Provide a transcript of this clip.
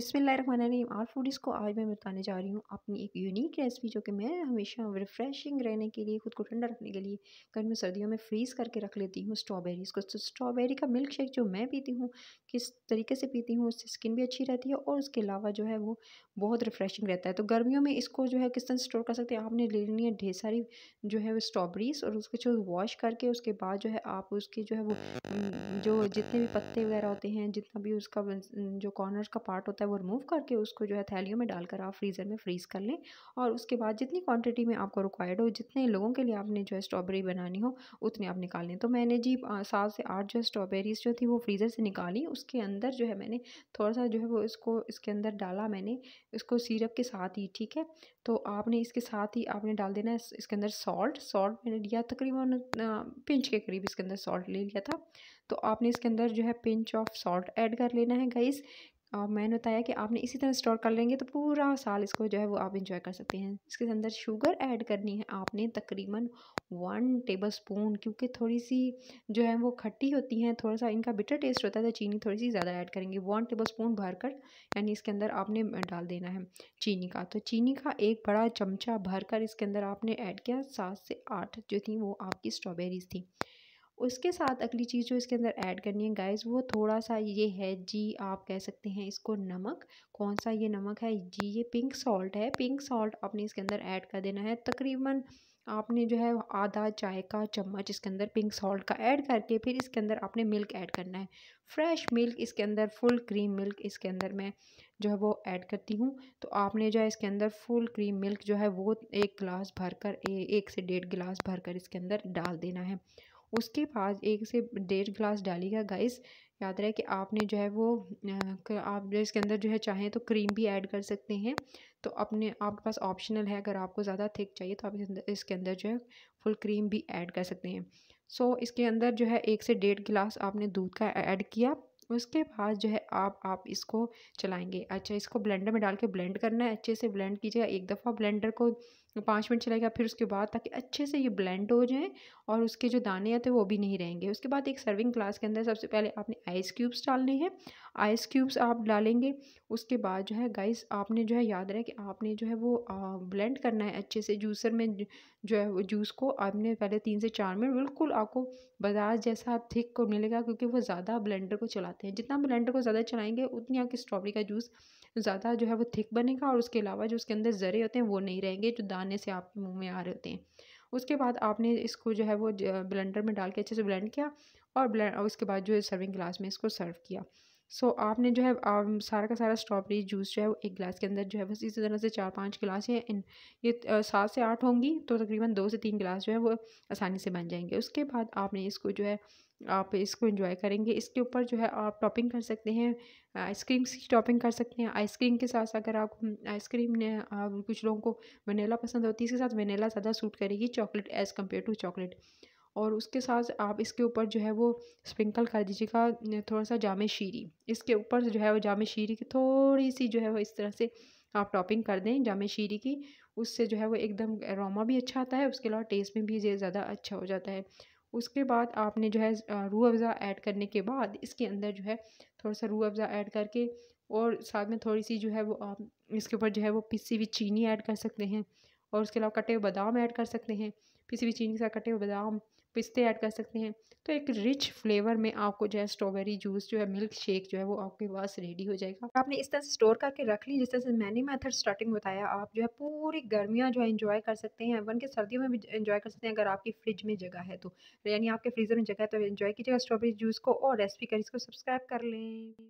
बसमीम आर इसको आज मैं बताने जा रही हूँ अपनी एक यूनिक रेसिपी जो कि मैं हमेशा रिफ़्रेशिंग रहने के लिए खुद को ठंडा रखने के लिए गर्मी सर्दियों में फ्रीज़ करके रख लेती हूँ स्ट्रॉबेरीज़ को तो स्ट्रॉबेरी का मिल्क शेक जो मैं पीती हूँ किस तरीके से पीती हूँ उससे स्किन भी अच्छी रहती है और उसके अलावा जो है वो बहुत रिफ़्रेशिंग रहता है तो गर्मियों में इसको जो है किस तरह स्टोर कर सकते हैं आपने ले लेनी है ढेर सारी जो है वो स्ट्रॉबेरीज़ और उसके जो वॉश करके उसके बाद जो है आप उसके जो है वो जो जितने भी पत्ते वगैरह होते हैं जितना भी उसका जो कॉर्नर का पार्ट होता है है वो रिमूव करके उसको जो है थैलियों में डालकर आप फ्रीज़र में फ्रीज़ कर लें और उसके बाद जितनी क्वांटिटी में आपको रिक्वायर्ड हो जितने लोगों के लिए आपने जो है स्ट्रॉबेरी बनानी हो उतने आप निकाल लें तो मैंने जी सात से आठ जो है स्ट्रॉबेरीज जो थी वो फ्रीज़र से निकाली उसके अंदर जो है मैंने थोड़ा सा जो है वो इसको इसके अंदर डाला मैंने इसको सीरप के साथ ही ठीक है तो आपने इसके साथ ही आपने डाल देना है इसके अंदर सॉल्ट सॉल्ट मैंने लिया तकरीबन पिंच के करीब इसके अंदर सॉल्ट ले लिया था तो आपने इसके अंदर जो है पिंच ऑफ सॉल्ट ऐड कर लेना है गाइस और मैंने बताया कि आपने इसी तरह स्टोर कर लेंगे तो पूरा साल इसको जो है वो आप इंजॉय कर सकते हैं इसके अंदर शुगर ऐड करनी है आपने तकरीबन वन टेबल स्पून क्योंकि थोड़ी सी जो है वो खट्टी होती हैं थोड़ा सा इनका बिटर टेस्ट होता है तो चीनी थोड़ी सी ज़्यादा ऐड करेंगे वन टेबल स्पून भर कर यानी इसके अंदर आपने डाल देना है चीनी का तो चीनी का एक बड़ा चमचा भर कर इसके अंदर आपने ऐड किया सात से आठ जो थी वो आपकी स्ट्रॉबेरीज थी उसके साथ अगली चीज़ जो इसके अंदर ऐड करनी है गाइस वो थोड़ा सा ये है जी आप कह सकते हैं इसको नमक कौन सा ये नमक है जी ये पिंक सॉल्ट है पिंक सॉल्ट आपने इसके अंदर ऐड कर देना है तकरीबन आपने जो है आधा चाय का चम्मच इसके अंदर पिंक सॉल्ट का ऐड करके फिर इसके अंदर आपने मिल्क ऐड करना है फ्रेश मिल्क इसके अंदर फुल क्रीम मिल्क इसके अंदर मैं जो है वो ऐड करती हूँ तो आपने जो है इसके अंदर फुल क्रीम मिल्क जो है वो एक गिलास भरकर एक से डेढ़ गिलास भरकर इसके अंदर डाल देना है उसके बाद एक से डेढ़ गिलास डालिएगा गाइस याद रहे कि आपने जो है वो आप इसके अंदर जो है चाहें तो क्रीम भी ऐड कर सकते हैं तो अपने आपके पास ऑप्शनल है अगर आपको ज़्यादा थिक चाहिए तो आप इसके अंदर जो है फुल क्रीम भी ऐड कर सकते हैं सो so, इसके अंदर जो है एक से डेढ़ गिलास आपने दूध का ऐड किया उसके बाद जो है आप आप इसको चलाएंगे अच्छा इसको ब्लेंडर में डाल के ब्लेंड करना है अच्छे से ब्लेंड कीजिएगा एक दफ़ा ब्लेंडर को पाँच मिनट चलाएगा फिर उसके बाद ताकि अच्छे से ये ब्लेंड हो जाए और उसके जो दाने आते हैं वो भी नहीं रहेंगे उसके बाद एक सर्विंग ग्लास के अंदर सबसे पहले आपने आइस क्यूब्स डालने हैं आइस क्यूब्स आप डालेंगे उसके बाद जो है गाइस आपने जो है याद रहे कि आपने जो है वो ब्लेंड करना है अच्छे से जूसर में जो है वो जूस को आपने पहले तीन से चार मिनट बिल्कुल आपको बाजार जैसा थिक को मिलेगा क्योंकि वो ज़्यादा ब्लेंडर को चलाते हैं जितना ब्लेंडर को ज़्यादा चलाएँगे उतनी आपकी स्ट्रॉबेरी का जूस ज़्यादा जो है वो थिक बनेगा और उसके अलावा जो उसके अंदर ज़रे होते हैं वो नहीं रहेंगे जो दाने दाने से आपके मुंह में आ रहे होते हैं उसके बाद आपने इसको जो है वो ब्लेंडर में डाल के अच्छे से ब्लेंड किया और ब्लेंड उसके बाद जो है सर्विंग ग्लास में इसको सर्व किया सो so, आपने जो है आप सारा का सारा स्ट्रॉबेरी जूस जो है वो एक गिलास के अंदर जो है बस इसी तरह से चार पाँच गिलास या इन ये सात से आठ होंगी तो तकरीबन दो से तीन गिलास जो है वो आसानी से बन जाएंगे उसके बाद आपने इसको जो है आप इसको इंजॉय करेंगे इसके ऊपर जो है आप टॉपिंग कर सकते हैं आइसक्रीम्स की टॉपिंग कर सकते हैं आइसक्रीम के साथ अगर आप आइसक्रीम ने आप कुछ लोगों को वनीला पसंद होती है इसके साथ वनीला ज़्यादा सूट करेगी chocolate as compare to chocolate और उसके साथ आप इसके ऊपर जो है वो स्प्रिंकल कर दीजिएगा थोड़ा सा जाम शीरी इसके ऊपर जो है वो जाम शीरी की थोड़ी सी जो है वो इस तरह से आप टॉपिंग कर दें जाम शीरी की उससे जो है वो एकदम अरोमा भी अच्छा आता है उसके अलावा टेस्ट में भी ये ज़्यादा अच्छा हो जाता है उसके बाद आपने जो है रू अफ़ज़ा ऐड करने के बाद इसके अंदर जो है थोड़ा सा रू अफ़ज़ा ऐड करके और साथ में थोड़ी सी जो है वो आप इसके ऊपर जो है वो पिसी हुई चीनी ऐड कर सकते हैं और उसके अलावा कटे हुए बादाम ऐड कर सकते हैं किसी भी चीनी के साथ कटे हुए बादाम पिस्ते ऐड कर सकते हैं तो एक रिच फ्लेवर में आपको जो है स्ट्रॉबेरी जूस जो है मिल्क शेक जो है वो आपके पास रेडी हो जाएगा आपने इस तरह से स्टोर करके रख ली जिस तरह से मैंने मेथड स्टार्टिंग बताया आप जो है पूरी गर्मियाँ जो है इन्जॉय कर सकते हैं वन के सर्दियों में भी इन्जॉय कर सकते हैं अगर आपकी फ्रिज में जगह है तो यानी आपके फ्रीज़र में जगह है तो इन्जॉय कीजिएगा स्ट्रॉबेरी जूस को और रेसिपी कर इसको सब्सक्राइब कर लें